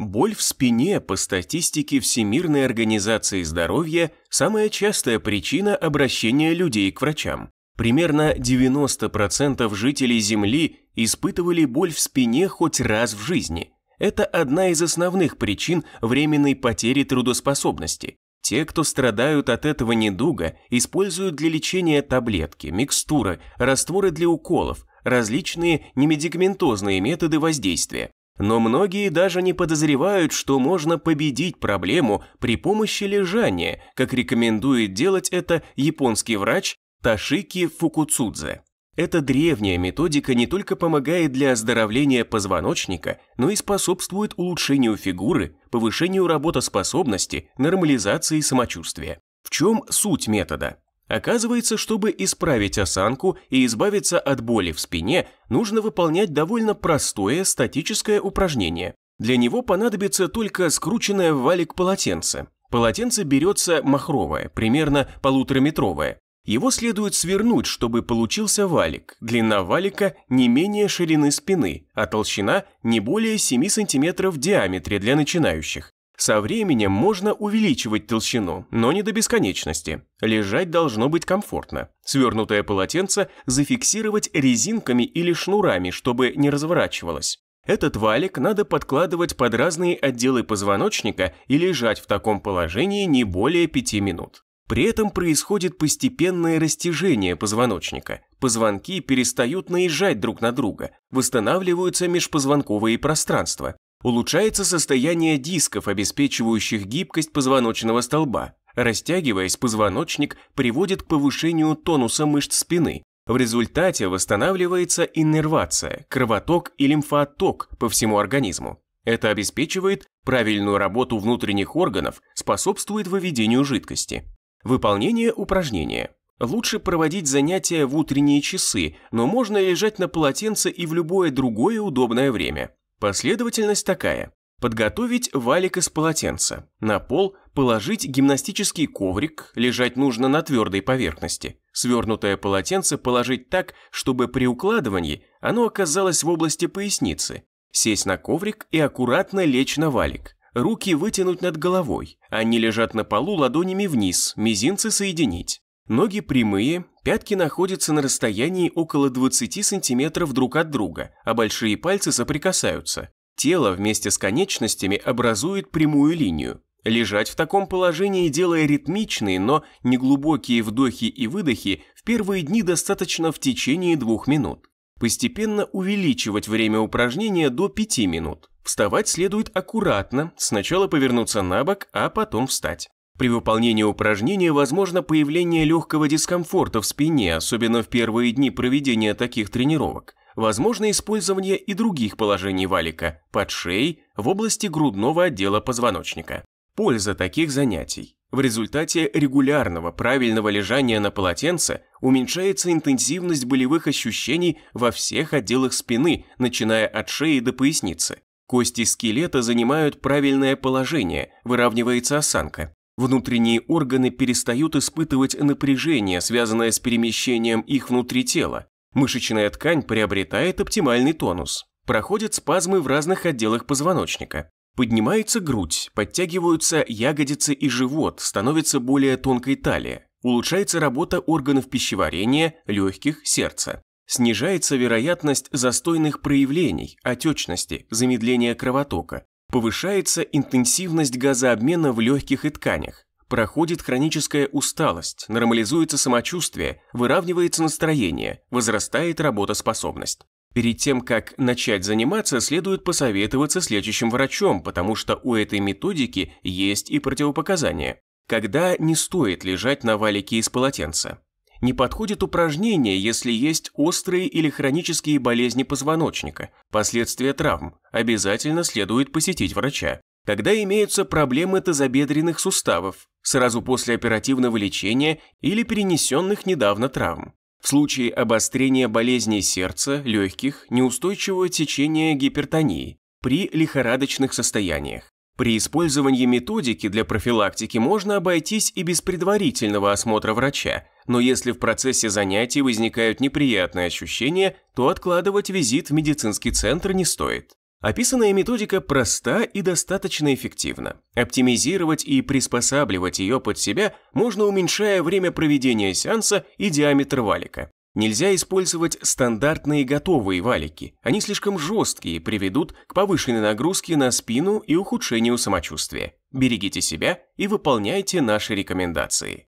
Боль в спине, по статистике Всемирной организации здоровья, самая частая причина обращения людей к врачам. Примерно 90% жителей Земли испытывали боль в спине хоть раз в жизни. Это одна из основных причин временной потери трудоспособности. Те, кто страдают от этого недуга, используют для лечения таблетки, микстуры, растворы для уколов, различные немедикаментозные методы воздействия. Но многие даже не подозревают, что можно победить проблему при помощи лежания, как рекомендует делать это японский врач Ташики Фукуцудзе. Эта древняя методика не только помогает для оздоровления позвоночника, но и способствует улучшению фигуры, повышению работоспособности, нормализации самочувствия. В чем суть метода? Оказывается, чтобы исправить осанку и избавиться от боли в спине, нужно выполнять довольно простое статическое упражнение. Для него понадобится только скрученное в валик полотенце. Полотенце берется махровое, примерно полутораметровое. Его следует свернуть, чтобы получился валик. Длина валика не менее ширины спины, а толщина не более 7 см в диаметре для начинающих. Со временем можно увеличивать толщину, но не до бесконечности. Лежать должно быть комфортно. Свернутое полотенце зафиксировать резинками или шнурами, чтобы не разворачивалось. Этот валик надо подкладывать под разные отделы позвоночника и лежать в таком положении не более 5 минут. При этом происходит постепенное растяжение позвоночника. Позвонки перестают наезжать друг на друга, восстанавливаются межпозвонковые пространства. Улучшается состояние дисков, обеспечивающих гибкость позвоночного столба. Растягиваясь, позвоночник приводит к повышению тонуса мышц спины. В результате восстанавливается иннервация, кровоток и лимфоотток по всему организму. Это обеспечивает правильную работу внутренних органов, способствует выведению жидкости. Выполнение упражнения. Лучше проводить занятия в утренние часы, но можно лежать на полотенце и в любое другое удобное время. Последовательность такая. Подготовить валик из полотенца. На пол положить гимнастический коврик, лежать нужно на твердой поверхности. Свернутое полотенце положить так, чтобы при укладывании оно оказалось в области поясницы. Сесть на коврик и аккуратно лечь на валик. Руки вытянуть над головой. Они лежат на полу ладонями вниз, мизинцы соединить. Ноги прямые, пятки находятся на расстоянии около 20 сантиметров друг от друга, а большие пальцы соприкасаются. Тело вместе с конечностями образует прямую линию. Лежать в таком положении, делая ритмичные, но неглубокие вдохи и выдохи, в первые дни достаточно в течение двух минут. Постепенно увеличивать время упражнения до 5 минут. Вставать следует аккуратно, сначала повернуться на бок, а потом встать. При выполнении упражнения возможно появление легкого дискомфорта в спине, особенно в первые дни проведения таких тренировок. Возможно использование и других положений валика – под шеей, в области грудного отдела позвоночника. Польза таких занятий. В результате регулярного правильного лежания на полотенце уменьшается интенсивность болевых ощущений во всех отделах спины, начиная от шеи до поясницы. Кости скелета занимают правильное положение, выравнивается осанка. Внутренние органы перестают испытывать напряжение, связанное с перемещением их внутри тела. Мышечная ткань приобретает оптимальный тонус. Проходят спазмы в разных отделах позвоночника. Поднимается грудь, подтягиваются ягодицы и живот, становится более тонкой талия. Улучшается работа органов пищеварения, легких, сердца. Снижается вероятность застойных проявлений, отечности, замедления кровотока. Повышается интенсивность газообмена в легких и тканях, проходит хроническая усталость, нормализуется самочувствие, выравнивается настроение, возрастает работоспособность. Перед тем, как начать заниматься, следует посоветоваться с лечащим врачом, потому что у этой методики есть и противопоказания. Когда не стоит лежать на валике из полотенца? Не подходит упражнение, если есть острые или хронические болезни позвоночника, последствия травм, обязательно следует посетить врача. Когда имеются проблемы тазобедренных суставов, сразу после оперативного лечения или перенесенных недавно травм. В случае обострения болезней сердца, легких, неустойчивого течения гипертонии, при лихорадочных состояниях. При использовании методики для профилактики можно обойтись и без предварительного осмотра врача, но если в процессе занятий возникают неприятные ощущения, то откладывать визит в медицинский центр не стоит. Описанная методика проста и достаточно эффективна. Оптимизировать и приспосабливать ее под себя можно, уменьшая время проведения сеанса и диаметр валика. Нельзя использовать стандартные готовые валики, они слишком жесткие, и приведут к повышенной нагрузке на спину и ухудшению самочувствия. Берегите себя и выполняйте наши рекомендации.